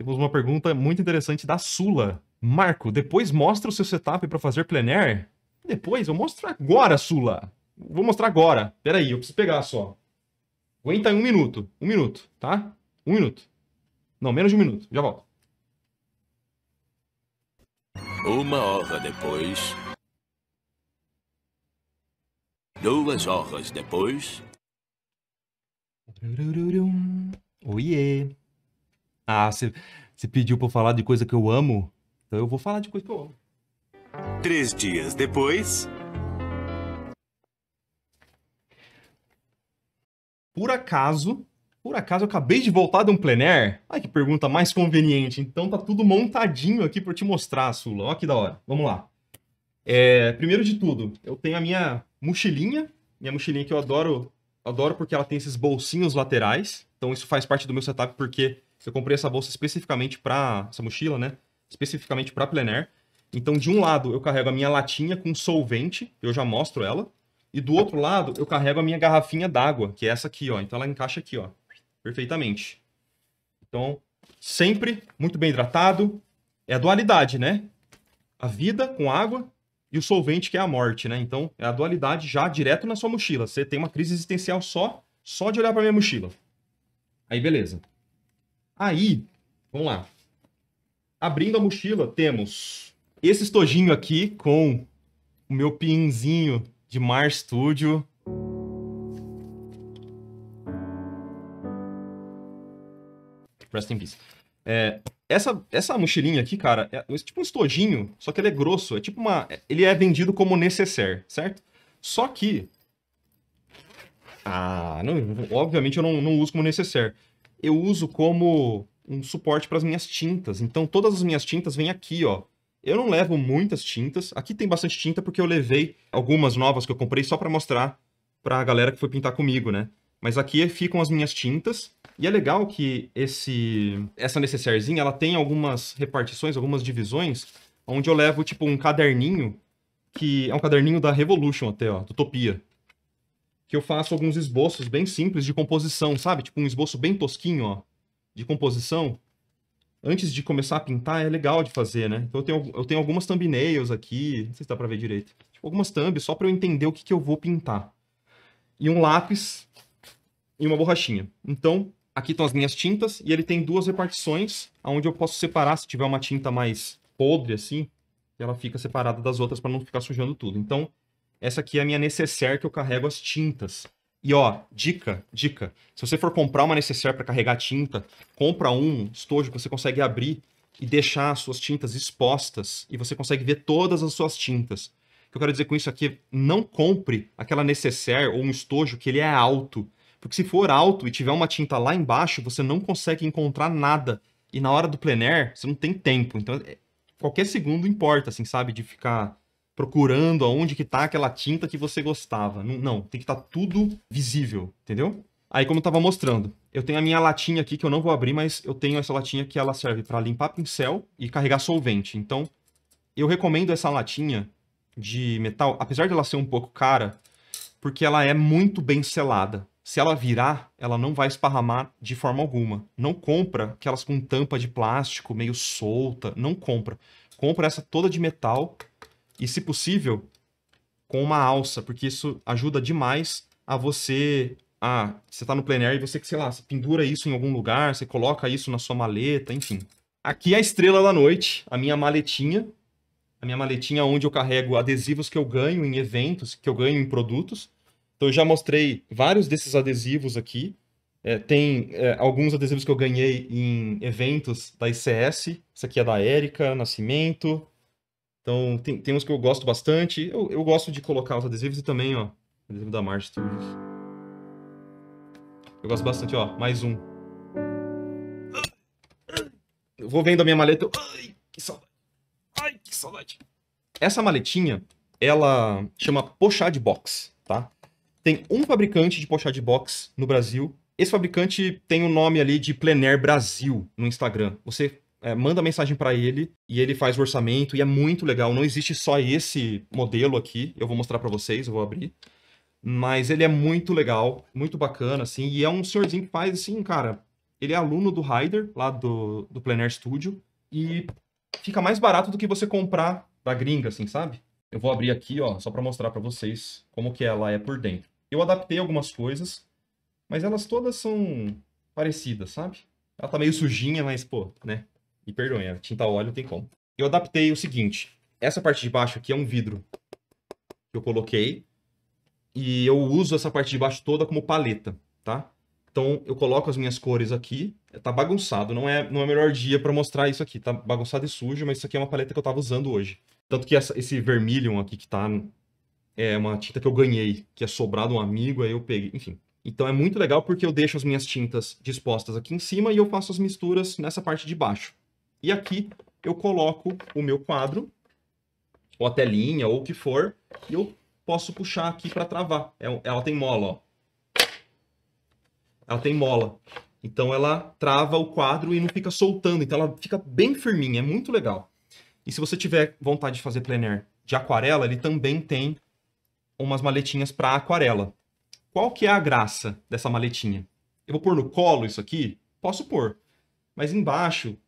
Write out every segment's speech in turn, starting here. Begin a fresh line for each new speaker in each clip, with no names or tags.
Temos uma pergunta muito interessante da Sula. Marco, depois mostra o seu setup para fazer plein air? Depois? Eu mostro agora, Sula. Vou mostrar agora. Peraí, eu preciso pegar só. Aguenta aí um minuto. Um minuto, tá? Um minuto. Não, menos de um minuto. Já volto. Uma hora depois. Duas horas depois. Oiê! Oh yeah. Ah, você pediu pra eu falar de coisa que eu amo? Então eu vou falar de coisa que eu amo. Três dias depois. Por acaso, por acaso eu acabei de voltar de um plein air? Ai, que pergunta mais conveniente. Então tá tudo montadinho aqui para te mostrar, Sula. Olha que da hora. Vamos lá. É, primeiro de tudo, eu tenho a minha mochilinha. Minha mochilinha que eu adoro, adoro porque ela tem esses bolsinhos laterais. Então isso faz parte do meu setup porque eu comprei essa bolsa especificamente para essa mochila, né? Especificamente para plein air. Então, de um lado, eu carrego a minha latinha com solvente, eu já mostro ela. E do outro lado, eu carrego a minha garrafinha d'água, que é essa aqui, ó. Então, ela encaixa aqui, ó, perfeitamente. Então, sempre muito bem hidratado. É a dualidade, né? A vida com água e o solvente, que é a morte, né? Então, é a dualidade já direto na sua mochila. Você tem uma crise existencial só, só de olhar para minha mochila. Aí, beleza. Aí, vamos lá. Abrindo a mochila, temos esse estojinho aqui com o meu pinzinho de Mar Studio. Rest in peace. É, essa, essa mochilinha aqui, cara, é tipo um estojinho, só que ele é grosso. É tipo uma. É, ele é vendido como necessaire, certo? Só que. Ah, não, obviamente eu não, não uso como necessaire eu uso como um suporte para as minhas tintas. Então todas as minhas tintas vêm aqui, ó. Eu não levo muitas tintas. Aqui tem bastante tinta porque eu levei algumas novas que eu comprei só para mostrar para a galera que foi pintar comigo, né? Mas aqui ficam as minhas tintas. E é legal que esse essa necessairezinha, ela tem algumas repartições, algumas divisões, onde eu levo tipo um caderninho que é um caderninho da Revolution até, ó, do Topia que eu faço alguns esboços bem simples de composição, sabe? Tipo um esboço bem tosquinho, ó, de composição. Antes de começar a pintar, é legal de fazer, né? Então eu tenho, eu tenho algumas thumbnails aqui, não sei se dá pra ver direito. Tipo, algumas thumbs, só para eu entender o que, que eu vou pintar. E um lápis e uma borrachinha. Então, aqui estão as minhas tintas, e ele tem duas repartições, onde eu posso separar se tiver uma tinta mais podre, assim, ela fica separada das outras para não ficar sujando tudo. Então, essa aqui é a minha necessaire que eu carrego as tintas. E ó, dica, dica. Se você for comprar uma necessaire para carregar tinta, compra um estojo que você consegue abrir e deixar as suas tintas expostas e você consegue ver todas as suas tintas. O que eu quero dizer com isso aqui, é não compre aquela necessaire ou um estojo que ele é alto, porque se for alto e tiver uma tinta lá embaixo, você não consegue encontrar nada. E na hora do plein air, você não tem tempo. Então, é, qualquer segundo importa, assim, sabe, de ficar procurando aonde que tá aquela tinta que você gostava. Não, não tem que estar tá tudo visível, entendeu? Aí, como eu tava mostrando, eu tenho a minha latinha aqui que eu não vou abrir, mas eu tenho essa latinha que ela serve para limpar pincel e carregar solvente. Então, eu recomendo essa latinha de metal, apesar de ela ser um pouco cara, porque ela é muito bem selada. Se ela virar, ela não vai esparramar de forma alguma. Não compra aquelas com tampa de plástico meio solta, não compra. Compra essa toda de metal e, se possível, com uma alça, porque isso ajuda demais a você. a você está no plein air e você, sei lá, você pendura isso em algum lugar, você coloca isso na sua maleta, enfim. Aqui é a estrela da noite, a minha maletinha. A minha maletinha é onde eu carrego adesivos que eu ganho em eventos, que eu ganho em produtos. Então eu já mostrei vários desses adesivos aqui. É, tem é, alguns adesivos que eu ganhei em eventos da ICS. Isso aqui é da Érica Nascimento. Então, tem, tem uns que eu gosto bastante. Eu, eu gosto de colocar os adesivos e também, ó, adesivo da Mars Studios. Eu gosto bastante, ó, mais um. Eu vou vendo a minha maleta. Ai, que saudade. Ai, que saudade. Essa maletinha, ela chama Pochá de Box, tá? Tem um fabricante de Pochá de Box no Brasil. Esse fabricante tem o um nome ali de Plenair Brasil no Instagram. Você é, manda mensagem para ele e ele faz o orçamento e é muito legal. Não existe só esse modelo aqui, eu vou mostrar para vocês, eu vou abrir. Mas ele é muito legal, muito bacana, assim, e é um senhorzinho que faz, assim, cara, ele é aluno do Rider, lá do, do Plein Studio, e fica mais barato do que você comprar da gringa, assim, sabe? Eu vou abrir aqui, ó, só para mostrar para vocês como que ela é, é por dentro. Eu adaptei algumas coisas, mas elas todas são parecidas, sabe? Ela tá meio sujinha, mas, pô, né? Me perdoem, a tinta óleo não tem como. Eu adaptei o seguinte. Essa parte de baixo aqui é um vidro que eu coloquei. E eu uso essa parte de baixo toda como paleta, tá? Então eu coloco as minhas cores aqui. Tá bagunçado, não é, não é o melhor dia para mostrar isso aqui. Tá bagunçado e sujo, mas isso aqui é uma paleta que eu tava usando hoje. Tanto que essa, esse vermilion aqui que tá é uma tinta que eu ganhei, que é sobrado um amigo, aí eu peguei, enfim. Então é muito legal porque eu deixo as minhas tintas dispostas aqui em cima e eu faço as misturas nessa parte de baixo. E aqui eu coloco o meu quadro, ou a telinha, ou o que for, e eu posso puxar aqui para travar. É ela tem mola, ó. Ela tem mola. Então ela trava o quadro e não fica soltando. Então ela fica bem firminha, é muito legal. E se você tiver vontade de fazer plein air de aquarela, ele também tem umas maletinhas para aquarela. Qual que é a graça dessa maletinha? Eu vou pôr no colo isso aqui? Posso pôr. Mas embaixo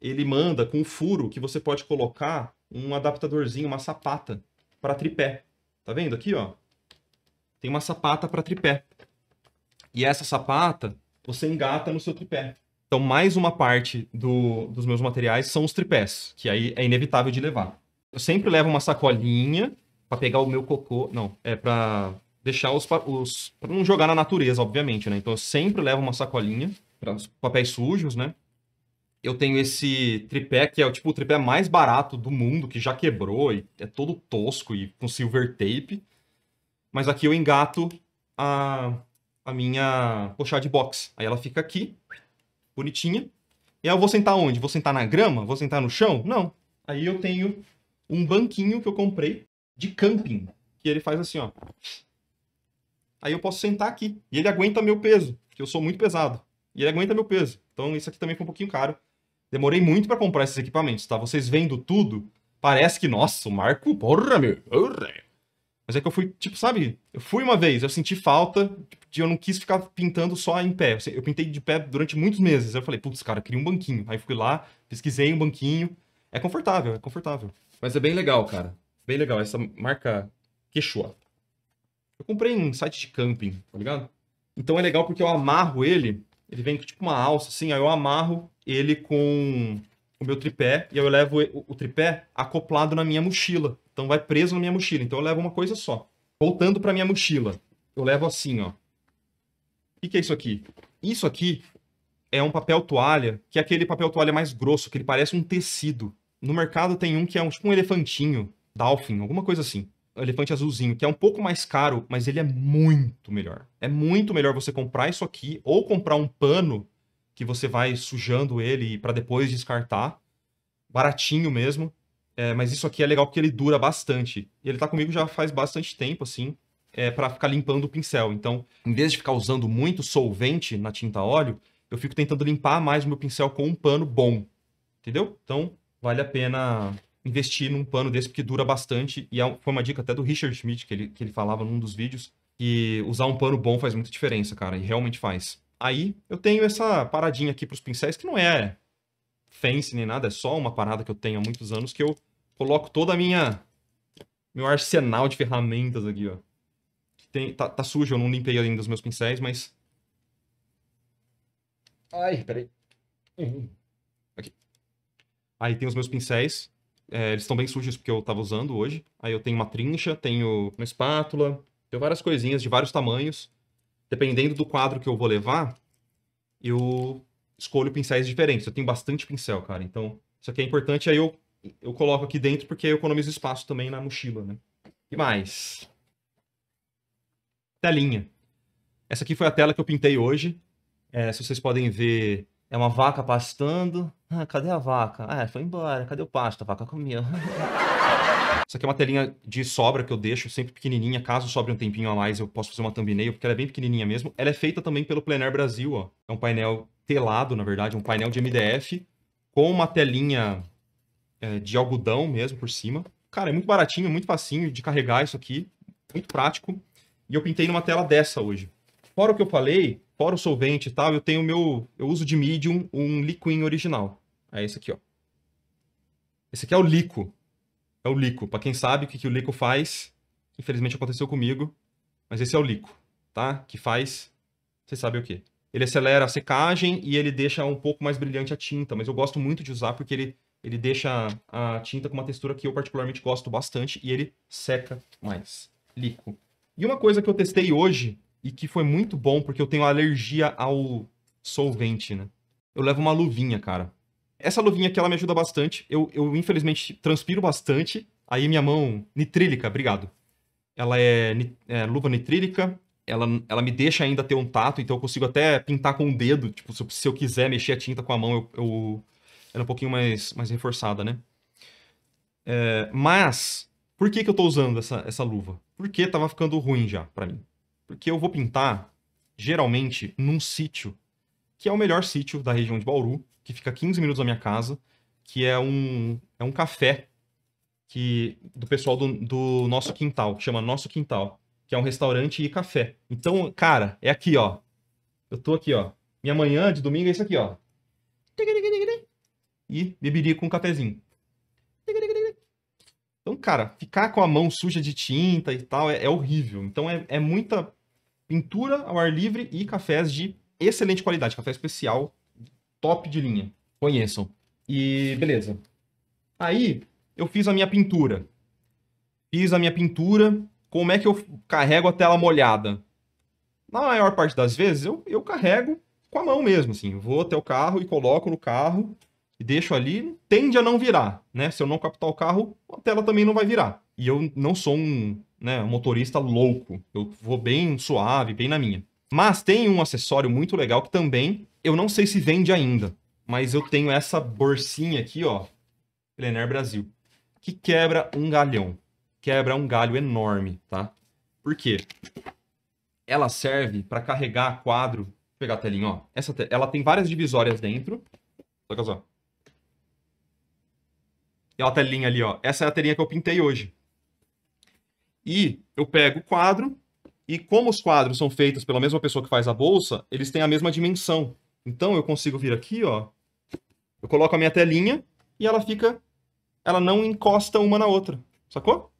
ele manda com um furo que você pode colocar um adaptadorzinho, uma sapata para tripé. Tá vendo aqui, ó? Tem uma sapata para tripé. E essa sapata você engata no seu tripé. Então, mais uma parte do, dos meus materiais são os tripés, que aí é inevitável de levar. Eu sempre levo uma sacolinha para pegar o meu cocô. Não, é para deixar os. os para não jogar na natureza, obviamente, né? Então, eu sempre levo uma sacolinha para os papéis sujos, né? eu tenho esse tripé que é o tipo o tripé mais barato do mundo, que já quebrou e é todo tosco e com silver tape. Mas aqui eu engato a, a minha pochada de box. Aí ela fica aqui, bonitinha. E aí eu vou sentar onde? Vou sentar na grama? Vou sentar no chão? Não. Aí eu tenho um banquinho que eu comprei de camping, que ele faz assim, ó. Aí eu posso sentar aqui. E ele aguenta meu peso, que eu sou muito pesado. E ele aguenta meu peso. Então isso aqui também foi um pouquinho caro. Demorei muito para comprar esses equipamentos, tá? Vocês vendo tudo, parece que, nossa, o Marco, porra, meu, porra. Mas é que eu fui, tipo, sabe? Eu fui uma vez, eu senti falta tipo, de eu não quis ficar pintando só em pé. Eu pintei de pé durante muitos meses. Eu falei, putz, cara, queria um banquinho. Aí fui lá, pesquisei um banquinho. É confortável, é confortável. Mas é bem legal, cara. Bem legal. Essa marca Quechua. Eu comprei em um site de camping, tá ligado? Então é legal porque eu amarro ele. Ele vem com tipo uma alça, assim, aí eu amarro ele com o meu tripé e eu levo o tripé acoplado na minha mochila. Então vai preso na minha mochila. Então eu levo uma coisa só. Voltando para minha mochila, eu levo assim, ó. O que, é isso aqui? Isso aqui é um papel toalha, que é aquele papel toalha mais grosso, que ele parece um tecido. No mercado tem um que é um, tipo um elefantinho, Dolphin, alguma coisa assim. Um elefante azulzinho, que é um pouco mais caro, mas ele é muito melhor. É muito melhor você comprar isso aqui ou comprar um pano que você vai sujando ele para depois descartar. Baratinho mesmo. É, mas isso aqui é legal porque ele dura bastante. E ele tá comigo já faz bastante tempo, assim, é, para ficar limpando o pincel. Então, em vez de ficar usando muito solvente na tinta óleo, eu fico tentando limpar mais o meu pincel com um pano bom. Entendeu? Então, vale a pena investir num pano desse porque dura bastante. E é foi uma dica até do Richard Schmidt que ele, que ele falava num dos vídeos. que usar um pano bom faz muita diferença, cara, e realmente faz. Aí eu tenho essa paradinha aqui para os pincéis, que não é fancy nem nada, é só uma parada que eu tenho há muitos anos, que eu coloco toda a minha... meu arsenal de ferramentas aqui, ó. Tem, tá, tá sujo, eu não limpei ainda os meus pincéis, mas... Ai, peraí. Uhum. Aqui. Aí tem os meus pincéis. É, eles estão bem sujos porque eu estava usando hoje. Aí eu tenho uma trincha, tenho uma espátula, tenho várias coisinhas de vários tamanhos dependendo do quadro que eu vou levar, eu escolho pincéis diferentes. Eu tenho bastante pincel, cara. Então, isso aqui é importante. Aí eu, eu coloco aqui dentro porque eu economizo espaço também na mochila, né? E mais? Telinha. Essa aqui foi a tela que eu pintei hoje. É, se vocês podem ver, é uma vaca pastando. Ah, cadê a vaca? Ah, foi embora. Cadê o pasto? A vaca comeu. Isso aqui é uma telinha de sobra que eu deixo, sempre pequenininha. Caso sobre um tempinho a mais, eu posso fazer uma thumbnail, porque ela é bem pequenininha mesmo. Ela é feita também pelo Plenair Brasil, ó. É um painel telado, na verdade, um painel de MDF com uma telinha é, de algodão mesmo por cima. Cara, é muito baratinho, muito facinho de carregar isso aqui, muito prático. E eu pintei numa tela dessa hoje. Fora o que eu falei, fora o solvente e tal, eu tenho meu, eu uso de medium um Liquin original. É esse aqui, ó. Esse aqui é o lico, é o Lico. Para quem sabe o que, que o Lico faz, infelizmente aconteceu comigo, mas esse é o Lico, tá? Que faz, Você sabe o quê. Ele acelera a secagem e ele deixa um pouco mais brilhante a tinta, mas eu gosto muito de usar porque ele, ele deixa a tinta com uma textura que eu particularmente gosto bastante e ele seca mais. Lico. E uma coisa que eu testei hoje e que foi muito bom porque eu tenho alergia ao solvente, né? Eu levo uma luvinha, cara. Essa luvinha aqui, ela me ajuda bastante. Eu, eu infelizmente, transpiro bastante. Aí minha mão nitrílica, obrigado. Ela é, é luva nitrílica, ela, ela me deixa ainda ter um tato, então eu consigo até pintar com o dedo. Tipo, se eu, se eu quiser mexer a tinta com a mão, eu, eu ela é um pouquinho mais, mais reforçada, né? É, mas, por que, que eu tô usando essa, essa luva? Porque tava ficando ruim já para mim. Porque eu vou pintar, geralmente, num sítio que é o melhor sítio da região de Bauru, que fica 15 minutos da minha casa, que é um, é um café que do pessoal do, do nosso quintal, que chama Nosso Quintal, que é um restaurante e café. Então, cara, é aqui, ó. Eu tô aqui, ó. Minha manhã de domingo é isso aqui, ó. E beberia com um cafezinho. Então, cara, ficar com a mão suja de tinta e tal é, é horrível. Então, é, é muita pintura ao ar livre e cafés de excelente qualidade, café especial, top de linha. Conheçam. E beleza. Aí eu fiz a minha pintura. Fiz a minha pintura. Como é que eu carrego a tela molhada? Na maior parte das vezes, eu, eu carrego com a mão mesmo, assim. Vou até o carro e coloco no carro e deixo ali. Tende a não virar, né? Se eu não captar o carro, a tela também não vai virar. E eu não sou um, né, um motorista louco. Eu vou bem suave, bem na minha. Mas tem um acessório muito legal que também, eu não sei se vende ainda, mas eu tenho essa bolsinha aqui, ó, Plenair Brasil, que quebra um galhão. Quebra um galho enorme, tá? Por quê? Ela serve para carregar quadro. Vou pegar a telinha, ó. Essa te... Ela tem várias divisórias dentro. Toca só. E a telinha ali, ó. Essa é a telinha que eu pintei hoje. E eu pego o quadro, e como os quadros são feitos pela mesma pessoa que faz a bolsa, eles têm a mesma dimensão. Então eu consigo vir aqui, ó. Eu coloco a minha telinha e ela fica. Ela não encosta uma na outra. Sacou?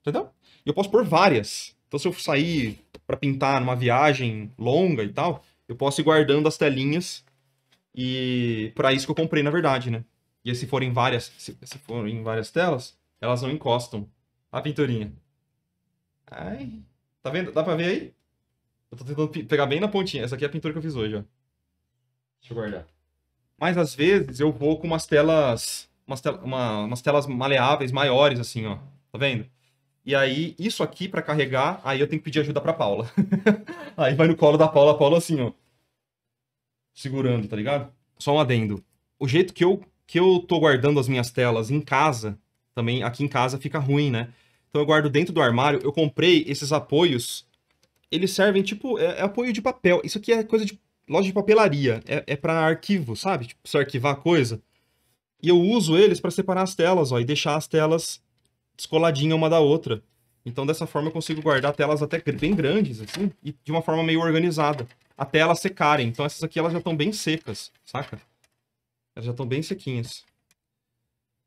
Entendeu? E eu posso pôr várias. Então, se eu sair para pintar numa viagem longa e tal, eu posso ir guardando as telinhas. E para isso que eu comprei, na verdade, né? E se forem várias, se, se forem várias telas, elas não encostam. A pinturinha. Ai. Tá vendo? Dá pra ver aí? Eu tô tentando pegar bem na pontinha. Essa aqui é a pintura que eu fiz hoje, ó. Deixa eu guardar. Mas às vezes eu vou com umas telas. Umas, tel uma, umas telas maleáveis maiores, assim, ó. Tá vendo? E aí, isso aqui para carregar, aí eu tenho que pedir ajuda pra Paula. aí vai no colo da Paula, a Paula assim, ó. Segurando, tá ligado? Só um adendo. O jeito que eu, que eu tô guardando as minhas telas em casa também aqui em casa fica ruim, né? Então eu guardo dentro do armário. Eu comprei esses apoios. Eles servem tipo. É, é apoio de papel. Isso aqui é coisa de loja de papelaria. É, é para arquivo, sabe? Tipo, pra você arquivar coisa. E eu uso eles para separar as telas, ó, e deixar as telas descoladinhas uma da outra. Então, dessa forma, eu consigo guardar telas até bem grandes, assim, e de uma forma meio organizada. Até elas secarem. Então, essas aqui, elas já estão bem secas, saca? Elas já estão bem sequinhas.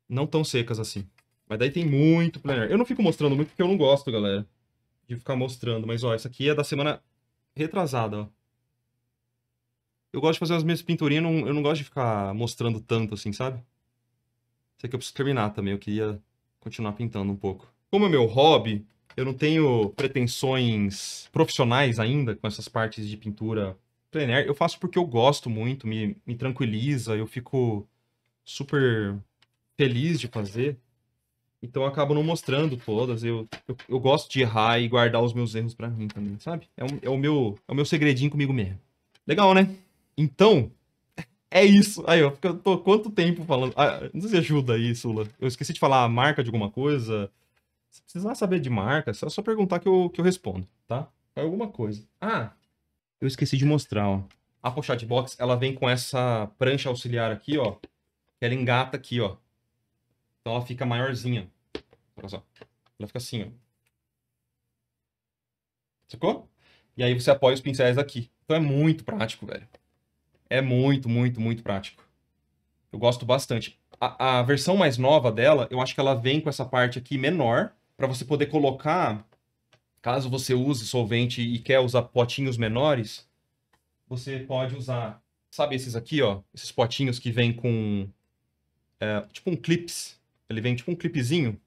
Não tão secas assim. Mas daí tem muito planner. Eu não fico mostrando muito porque eu não gosto, galera. De ficar mostrando. Mas, ó, essa aqui é da semana retrasada, ó. Eu gosto de fazer as minhas pinturinhas, não, eu não gosto de ficar mostrando tanto assim, sabe? Isso aqui eu preciso terminar também, eu queria continuar pintando um pouco. Como é meu hobby, eu não tenho pretensões profissionais ainda com essas partes de pintura plein air. Eu faço porque eu gosto muito, me, me tranquiliza, eu fico super feliz de fazer. Então eu acabo não mostrando todas. Eu, eu, eu gosto de errar e guardar os meus erros para mim também, sabe? É, um, é, o meu, é o meu segredinho comigo mesmo. Legal, né? Então, é isso. Aí, ó, porque eu tô quanto tempo falando. Ah, não sei se ajuda aí, Sula. Eu esqueci de falar a marca de alguma coisa. Se precisar saber de marca, é só perguntar que eu, que eu respondo, tá? É alguma coisa. Ah, eu esqueci de mostrar, ó. A Pochad Box, ela vem com essa prancha auxiliar aqui, ó. Ela engata aqui, ó. Então ela fica maiorzinha. Olha só. Ela fica assim, ó. Sacou? E aí você apoia os pincéis aqui. Então é muito prático, velho. É muito, muito, muito prático. Eu gosto bastante. A, a versão mais nova dela, eu acho que ela vem com essa parte aqui menor, para você poder colocar, caso você use solvente e quer usar potinhos menores, você pode usar, sabe esses aqui, ó? Esses potinhos que vem com, é, tipo um clips, ele vem tipo um clipezinho.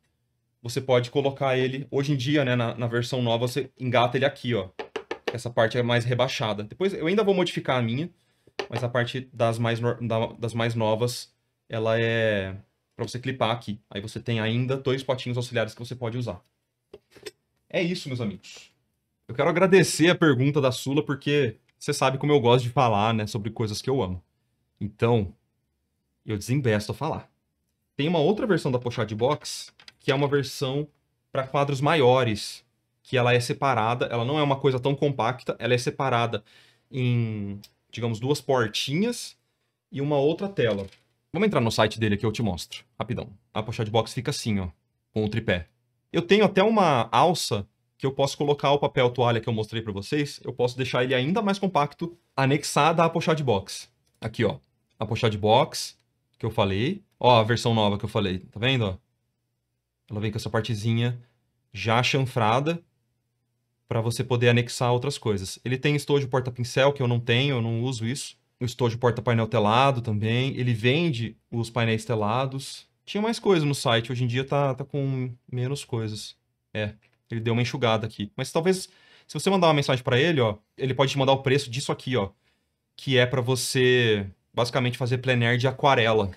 Você pode colocar ele. Hoje em dia, né, na, na versão nova, você engata ele aqui, ó. Essa parte é mais rebaixada. Depois eu ainda vou modificar a minha, mas a parte das mais, da, das mais novas, ela é para você clipar aqui. Aí você tem ainda dois potinhos auxiliares que você pode usar. É isso, meus amigos. Eu quero agradecer a pergunta da Sula, porque você sabe como eu gosto de falar, né, sobre coisas que eu amo. Então, eu desinvesto a falar. Tem uma outra versão da Pochade Box, que é uma versão para quadros maiores, que ela é separada, ela não é uma coisa tão compacta, ela é separada em, digamos, duas portinhas e uma outra tela. Vamos entrar no site dele que eu te mostro, rapidão. A Pochade Box fica assim, ó, com o tripé. Eu tenho até uma alça que eu posso colocar o papel toalha que eu mostrei para vocês, eu posso deixar ele ainda mais compacto, anexada à Pochade Box. Aqui, ó, a Pochade Box, que eu falei. Ó, a versão nova que eu falei, tá vendo? Ó? Ela vem com essa partezinha já chanfrada para você poder anexar outras coisas. Ele tem estojo porta-pincel, que eu não tenho, eu não uso isso. O estojo porta-painel telado também. Ele vende os painéis telados. Tinha mais coisa no site, hoje em dia tá, tá com menos coisas. É, ele deu uma enxugada aqui. Mas talvez, se você mandar uma mensagem para ele, ó, ele pode te mandar o preço disso aqui, ó. Que é para você basicamente fazer plein air de aquarela.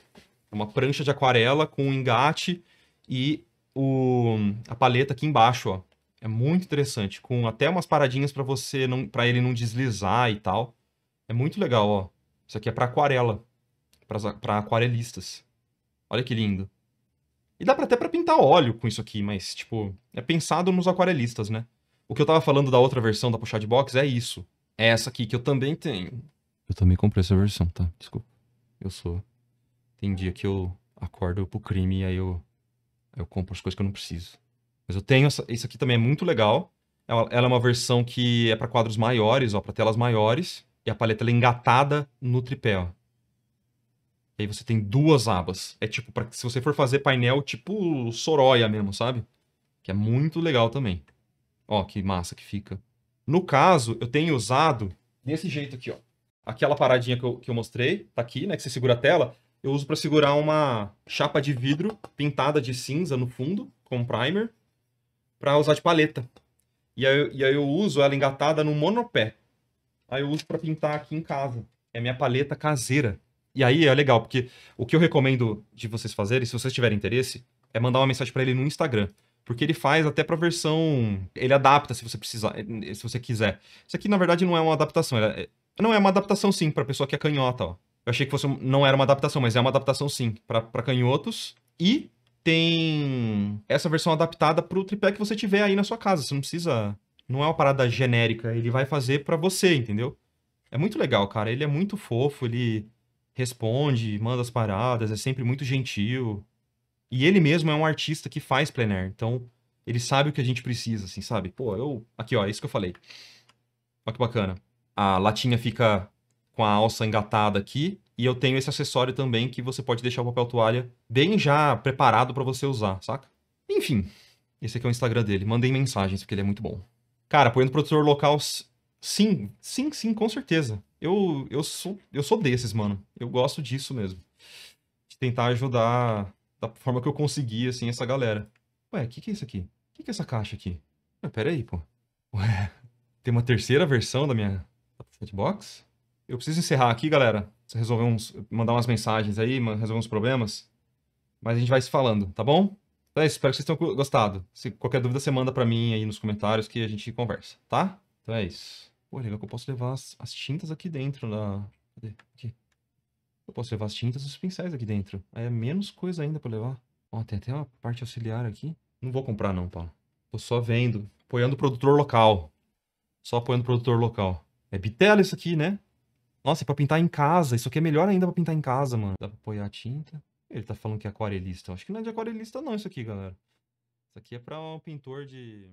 Uma prancha de aquarela com um engate e o, a paleta aqui embaixo, ó. É muito interessante, com até umas paradinhas para você não para ele não deslizar e tal. É muito legal, ó. Isso aqui é para aquarela, para aquarelistas. Olha que lindo. E dá para até para pintar óleo com isso aqui, mas tipo, é pensado nos aquarelistas, né? O que eu tava falando da outra versão da puxar de box é isso. É essa aqui que eu também tenho. Eu também comprei essa versão, tá? Desculpa. Eu sou. Tem dia que eu acordo pro crime e aí eu, eu compro as coisas que eu não preciso. Mas eu tenho essa. Isso aqui também é muito legal. Ela, é ela é uma versão que é para quadros maiores, ó, para telas maiores. E a paleta é engatada no tripé, ó. E aí você tem duas abas. É tipo, pra, se você for fazer painel tipo Soroya mesmo, sabe? Que é muito legal também. Ó, que massa que fica. No caso, eu tenho usado desse jeito aqui, ó aquela paradinha que eu, que eu mostrei, tá aqui, né? Que você segura a tela. Eu uso para segurar uma chapa de vidro pintada de cinza no fundo, com primer, para usar de paleta. E aí, e aí eu uso ela engatada no monopé. Aí eu uso para pintar aqui em casa. É minha paleta caseira. E aí é legal, porque o que eu recomendo de vocês fazerem, se vocês tiverem interesse, é mandar uma mensagem para ele no Instagram. Porque ele faz até pra versão. Ele adapta se você precisar, se você quiser. Isso aqui, na verdade, não é uma adaptação. É, não, é uma adaptação sim, pra pessoa que é canhota, ó. Eu achei que fosse. Não era uma adaptação, mas é uma adaptação sim, para canhotos. E tem essa versão adaptada pro tripé que você tiver aí na sua casa. Você não precisa. Não é uma parada genérica. Ele vai fazer para você, entendeu? É muito legal, cara. Ele é muito fofo, ele responde, manda as paradas, é sempre muito gentil. E ele mesmo é um artista que faz plein air, então ele sabe o que a gente precisa, assim, sabe? Pô, eu. Aqui, ó, é isso que eu falei. Olha que bacana a latinha fica com a alça engatada aqui. E eu tenho esse acessório também que você pode deixar o papel toalha bem já preparado para você usar, saca? Enfim, esse aqui é o Instagram dele. Mandei mensagens, porque ele é muito bom. Cara, apoiando produtor local, sim, sim, sim, com certeza. Eu, eu, sou, eu sou desses, mano. Eu gosto disso mesmo. De tentar ajudar da forma que eu consegui, assim, essa galera. Ué, o que, que é isso aqui? O que, que é essa caixa aqui? Ué, peraí, pô. Ué, tem uma terceira versão da minha, Chatbox? Eu preciso encerrar aqui, galera. Resolver uns, mandar umas mensagens aí, resolver uns problemas. Mas a gente vai se falando, tá bom? Então é isso, espero que vocês tenham gostado. Se qualquer dúvida, você manda para mim aí nos comentários que a gente conversa, tá? Então é isso. Pô, legal que eu posso levar as, as tintas aqui dentro da... Cadê? Aqui. Eu posso levar as tintas e os pincéis aqui dentro. Aí é menos coisa ainda para levar. Ó, tem até uma parte auxiliar aqui. Não vou comprar não, Paulo. Tô só vendo. Apoiando o produtor local. Só apoiando o produtor local. É bitela isso aqui, né? Nossa, é pra pintar em casa. Isso aqui é melhor ainda pra pintar em casa, mano. Dá pra apoiar a tinta. Ele tá falando que é aquarelista. Eu acho que não é de aquarelista não isso aqui, galera. Isso aqui é pra um pintor de...